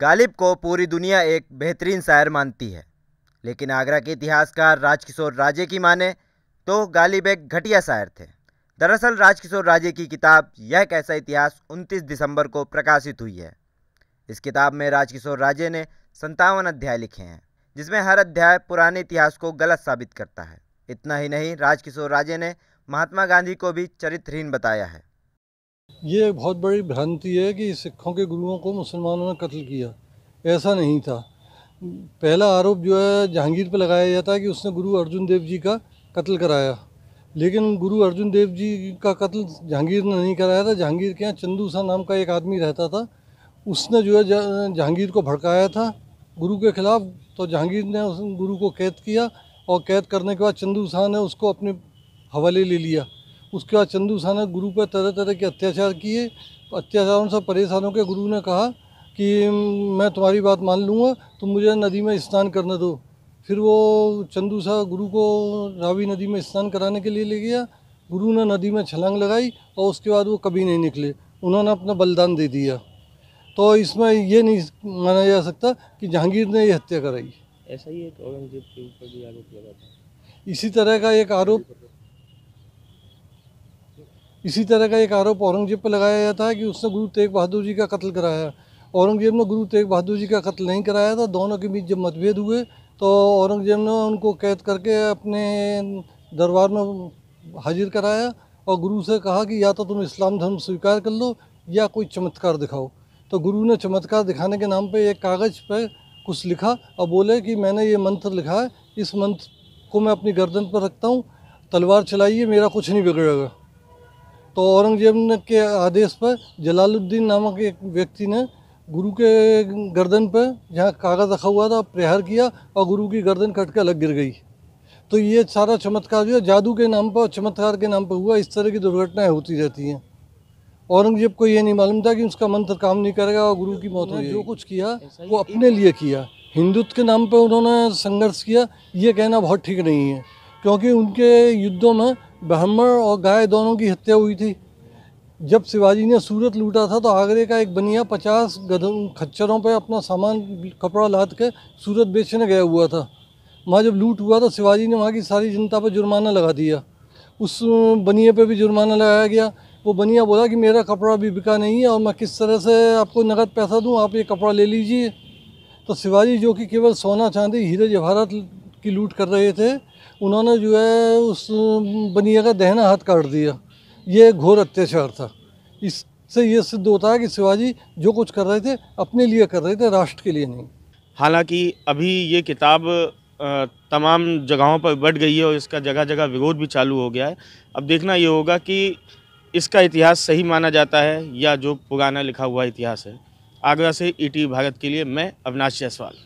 गालिब को पूरी दुनिया एक बेहतरीन शायर मानती है लेकिन आगरा के इतिहासकार राजकिशोर राजे की माने तो गालिब एक घटिया शायर थे दरअसल राजकिशोर राजे की किताब यह कैसा इतिहास 29 दिसंबर को प्रकाशित हुई है इस किताब में राजकिशोर राजे ने संतावन अध्याय लिखे हैं जिसमें हर अध्याय पुराने इतिहास को गलत साबित करता है इतना ही नहीं राजकिशोर राजे ने महात्मा गांधी को भी चरित्रहीन बताया है ये एक बहुत बड़ी भ्रांति है कि सिखों के गुरुओं को मुसलमानों ने कत्ल किया ऐसा नहीं था पहला आरोप जो है जहांगीर पर लगाया जाता है कि उसने गुरु अर्जुन देव जी का कत्ल कराया लेकिन गुरु अर्जुन देव जी का कत्ल जहांगीर ने नहीं कराया था जहांगीर के यहाँ चंदू सा नाम का एक आदमी रहता था उसने जो है जहांगीर को भड़काया था गुरु के खिलाफ तो जहांगीर ने उस गुरु को कैद किया और कैद करने के बाद चंदू शाह ने उसको अपने हवाले ले लिया उसके बाद चंदू सा ने गुरु पर तरह तरह के अत्याचार किए अत्याचारों से परेशान होकर गुरु ने कहा कि मैं तुम्हारी बात मान लूँगा तुम मुझे नदी में स्नान करने दो फिर वो चंदू सा गुरु को रावी नदी में स्नान कराने के लिए ले गया गुरु ने नदी में छलांग लगाई और उसके बाद वो कभी नहीं निकले उन्होंने अपना बलिदान दे दिया तो इसमें ये नहीं माना जा सकता कि जहांगीर ने ये हत्या कराई ऐसा ही एक औरंगजेब के ऊपर भी आरोप लगा था इसी तरह का एक आरोप इसी तरह का एक आरोप औरंगजेब पर लगाया जाता है कि उसने गुरु तेग बहादुर जी का कत्ल कराया औरंगजेब ने गुरु तेग बहादुर जी का कत्ल नहीं कराया था दोनों के बीच जब मतभेद हुए तो औरंगजेब ने उनको कैद करके अपने दरबार में हाजिर कराया और गुरु से कहा कि या तो तुम इस्लाम धर्म स्वीकार कर लो या कोई चमत्कार दिखाओ तो गुरु ने चमत्कार दिखाने के नाम पर एक कागज़ पर कुछ लिखा और बोले कि मैंने ये मंत्र लिखा है इस मंत्र को मैं अपनी गर्दन पर रखता हूँ तलवार चलाइए मेरा कुछ नहीं बिगड़ेगा तो औरंगजेब ने के आदेश पर जलालुद्दीन नामक एक व्यक्ति ने गुरु के गर्दन पर जहाँ कागज़ रखा हुआ था प्रहार किया और गुरु की गर्दन कट के अलग गिर गई तो ये सारा चमत्कार जो है जादू के नाम पर और चमत्कार के नाम पर हुआ इस तरह की दुर्घटनाएं होती रहती हैं औरंगजेब को ये नहीं मालूम था कि उसका मंत्र काम नहीं करेगा और गुरु की मौत हो जो कुछ किया वो अपने लिए किया हिंदुत्व के नाम पर उन्होंने संघर्ष किया ये कहना बहुत ठीक नहीं है क्योंकि उनके युद्धों में ब्राह्मण और गाय दोनों की हत्या हुई थी जब शिवाजी ने सूरत लूटा था तो आगरे का एक बनिया पचास गधों खच्चरों पर अपना सामान कपड़ा लाद के सूरत बेचने गया हुआ था वहाँ जब लूट हुआ तो शिवाजी ने वहाँ की सारी जनता पर जुर्माना लगा दिया उस बनिए पर भी जुर्माना लगाया गया वो बनिया बोला कि मेरा कपड़ा भी बिका नहीं है और मैं किस तरह से आपको नकद पैसा दूँ आप ये कपड़ा ले लीजिए तो शिवाजी जो कि केवल सोना चांदी हीरे जवाहरात की लूट कर रहे थे उन्होंने जो है उस बनिया का दहना हाथ काट दिया ये घोर अत्याचार था इससे ये सिद्ध होता है कि शिवाजी जो कुछ कर रहे थे अपने लिए कर रहे थे राष्ट्र के लिए नहीं हालांकि अभी ये किताब तमाम जगहों पर बढ़ गई है और इसका जगह जगह विरोध भी चालू हो गया है अब देखना ये होगा कि इसका इतिहास सही माना जाता है या जो पुराना लिखा हुआ इतिहास है आगरा से ईटी भारत के लिए मैं अविनाश जायसवाल